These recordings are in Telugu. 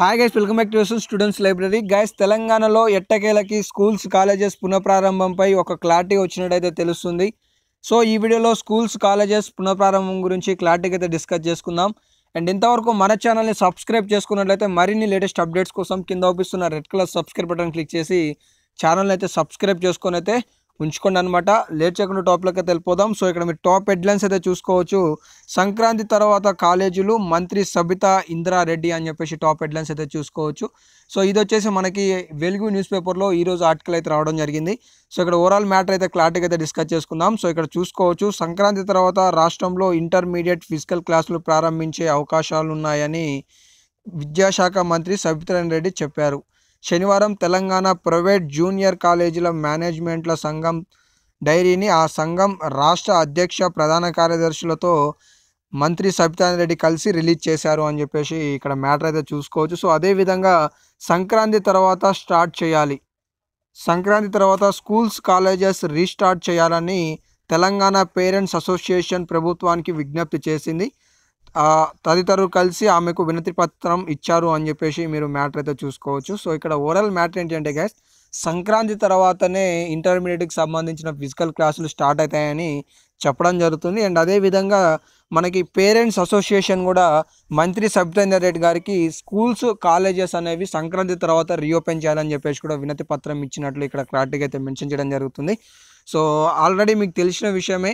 hi guys welcome back to students library guys తెలంగాణలో ఎట్టకేలకి స్కూల్స్ కాలేజెస్ పునఃప్రారంభంపై ఒక క్లారిటీ వచ్చినట్టయితే తెలుస్తుంది సో ఈ వీడియోలో స్కూల్స్ కాలేజెస్ పునఃప్రారంభం గురించి క్లారిటీకి అయితే డిస్కస్ చేసుకుందాం అండ్ ఇంతవరకు మన ఛానల్ని సబ్స్క్రైబ్ చేసుకున్నట్లయితే మరిన్ని లేటెస్ట్ అప్డేట్స్ కోసం కింద అవుపిస్తున్న red colour subscribe button click చేసి ఛానల్ని అయితే సబ్స్క్రైబ్ చేసుకొని అయితే ఉంచుకోండి అనమాట లేట్ చేయకుండా అయితే వెళ్ళిపోదాం సో ఇక్కడ మీరు టాప్ హెడ్లైన్స్ అయితే చూసుకోవచ్చు సంక్రాంతి తర్వాత కాలేజీలు మంత్రి సబితా ఇందిరారెడ్డి అని చెప్పేసి టాప్ హెడ్లైన్స్ అయితే చూసుకోవచ్చు సో ఇది వచ్చేసి మనకి వెలుగు న్యూస్ పేపర్లో ఈరోజు ఆర్టికల్ అయితే రావడం జరిగింది సో ఇక్కడ ఓవరాల్ మ్యాటర్ అయితే క్లారిటీగా అయితే డిస్కస్ చేసుకుందాం సో ఇక్కడ చూసుకోవచ్చు సంక్రాంతి తర్వాత రాష్ట్రంలో ఇంటర్మీడియట్ ఫిజికల్ క్లాసులు ప్రారంభించే అవకాశాలు ఉన్నాయని విద్యాశాఖ మంత్రి సబితారాయణ రెడ్డి చెప్పారు శనివారం తెలంగాణ ప్రైవేట్ జూనియర్ కాలేజీల మేనేజ్మెంట్ల సంఘం డైరీని ఆ సంఘం రాష్ట్ర అధ్యక్ష ప్రధాన కార్యదర్శులతో మంత్రి సబితాన్ రెడ్డి కలిసి రిలీజ్ చేశారు అని చెప్పేసి ఇక్కడ మ్యాటర్ అయితే చూసుకోవచ్చు సో అదేవిధంగా సంక్రాంతి తర్వాత స్టార్ట్ చేయాలి సంక్రాంతి తర్వాత స్కూల్స్ కాలేజెస్ రీస్టార్ట్ చేయాలని తెలంగాణ పేరెంట్స్ అసోసియేషన్ ప్రభుత్వానికి విజ్ఞప్తి చేసింది తదితరులు కలిసి ఆమెకు వినతి పత్రం ఇచ్చారు అని చెప్పేసి మీరు మ్యాటర్ అయితే చూసుకోవచ్చు సో ఇక్కడ ఓవరాల్ మ్యాటర్ ఏంటంటే గ్యాస్ సంక్రాంతి తర్వాతనే ఇంటర్మీడియట్కి సంబంధించిన ఫిజికల్ క్లాసులు స్టార్ట్ అవుతాయని చెప్పడం జరుగుతుంది అండ్ అదేవిధంగా మనకి పేరెంట్స్ అసోసియేషన్ కూడా మంత్రి సబితేందర్ రెడ్డి గారికి స్కూల్స్ కాలేజెస్ అనేవి సంక్రాంతి తర్వాత రీఓపెన్ చేయాలని చెప్పేసి కూడా వినతి పత్రం ఇచ్చినట్లు ఇక్కడ క్లారిటీగా అయితే మెన్షన్ చేయడం జరుగుతుంది సో ఆల్రెడీ మీకు తెలిసిన విషయమే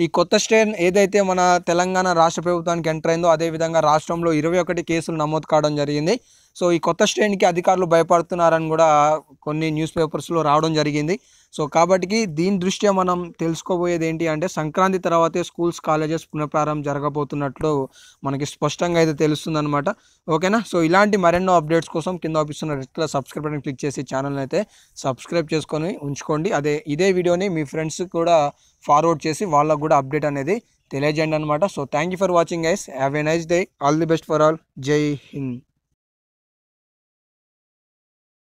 ఈ కొత్త స్ట్రెయిన్ ఏదైతే మన తెలంగాణ రాష్ట్ర ప్రభుత్వానికి ఎంటర్ అయిందో అదేవిధంగా రాష్ట్రంలో ఇరవై ఒకటి కేసులు నమోదు కావడం జరిగింది సో ఈ కొత్త స్ట్రెయిన్కి అధికారులు భయపడుతున్నారని కూడా కొన్ని న్యూస్ పేపర్స్లో రావడం జరిగింది సో కాబట్టి దీని దృష్ట్యా మనం తెలుసుకోబోయేది ఏంటి అంటే సంక్రాంతి తర్వాతే స్కూల్స్ కాలేజెస్ పునఃప్రారంభం జరగబోతున్నట్లు మనకి స్పష్టంగా అయితే తెలుస్తుందనమాట ఓకేనా సో ఇలాంటి మరెన్నో అప్డేట్స్ కోసం కింద ఆపిస్తున్న రెడ్ సబ్స్క్రైబ్ బటన్ క్లిక్ చేసి ఛానల్ని అయితే సబ్స్క్రైబ్ చేసుకొని ఉంచుకోండి అదే ఇదే వీడియోని మీ ఫ్రెండ్స్ కూడా ఫార్వర్డ్ చేసి వాళ్ళకు కూడా అప్డేట్ అనేది తెలియజేయండి అనమాట so thank for watching guys have a nice day all the best for all జై హింద్